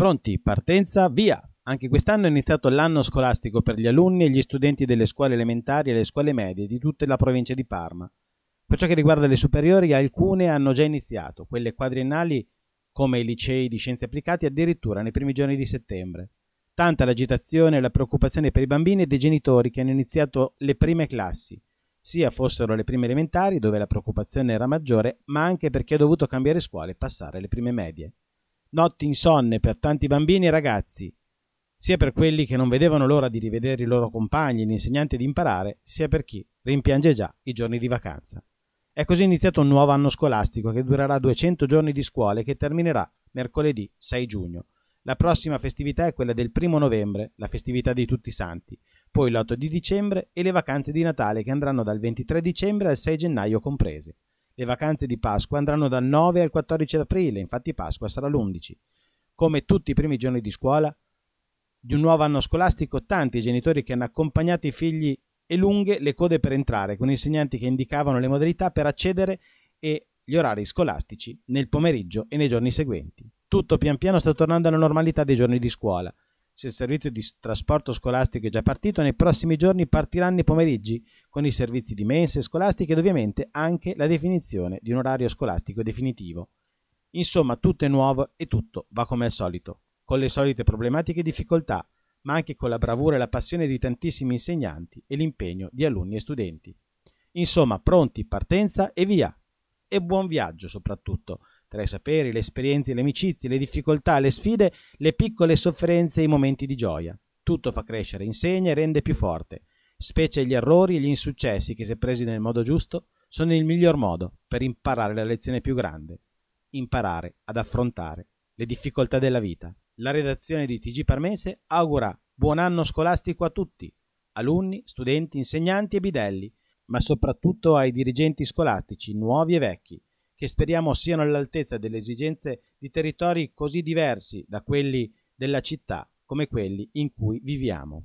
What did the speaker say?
Pronti, partenza, via! Anche quest'anno è iniziato l'anno scolastico per gli alunni e gli studenti delle scuole elementari e le scuole medie di tutta la provincia di Parma. Per ciò che riguarda le superiori, alcune hanno già iniziato, quelle quadriennali come i licei di scienze applicate addirittura nei primi giorni di settembre. Tanta l'agitazione e la preoccupazione per i bambini e dei genitori che hanno iniziato le prime classi, sia fossero le prime elementari, dove la preoccupazione era maggiore, ma anche per chi ha dovuto cambiare scuola e passare le prime medie notti insonne per tanti bambini e ragazzi, sia per quelli che non vedevano l'ora di rivedere i loro compagni e gli insegnanti di imparare, sia per chi rimpiange già i giorni di vacanza. È così iniziato un nuovo anno scolastico che durerà 200 giorni di scuola e che terminerà mercoledì 6 giugno. La prossima festività è quella del primo novembre, la festività di tutti i santi, poi l'8 di dicembre e le vacanze di Natale che andranno dal 23 dicembre al 6 gennaio comprese. Le vacanze di Pasqua andranno dal 9 al 14 aprile, infatti Pasqua sarà l'11. Come tutti i primi giorni di scuola, di un nuovo anno scolastico, tanti genitori che hanno accompagnato i figli e lunghe le code per entrare, con insegnanti che indicavano le modalità per accedere e gli orari scolastici nel pomeriggio e nei giorni seguenti. Tutto pian piano sta tornando alla normalità dei giorni di scuola, se il servizio di trasporto scolastico è già partito, nei prossimi giorni partiranno i pomeriggi con i servizi di mense scolastiche ed ovviamente anche la definizione di un orario scolastico definitivo. Insomma, tutto è nuovo e tutto va come al solito, con le solite problematiche e difficoltà, ma anche con la bravura e la passione di tantissimi insegnanti e l'impegno di alunni e studenti. Insomma, pronti, partenza e via! E buon viaggio soprattutto, tra i saperi, le esperienze, le amicizie, le difficoltà, le sfide, le piccole sofferenze e i momenti di gioia. Tutto fa crescere, insegna e rende più forte, specie gli errori e gli insuccessi che se presi nel modo giusto sono il miglior modo per imparare la lezione più grande, imparare ad affrontare le difficoltà della vita. La redazione di TG Parmese augura buon anno scolastico a tutti, alunni, studenti, insegnanti e bidelli, ma soprattutto ai dirigenti scolastici nuovi e vecchi che speriamo siano all'altezza delle esigenze di territori così diversi da quelli della città come quelli in cui viviamo.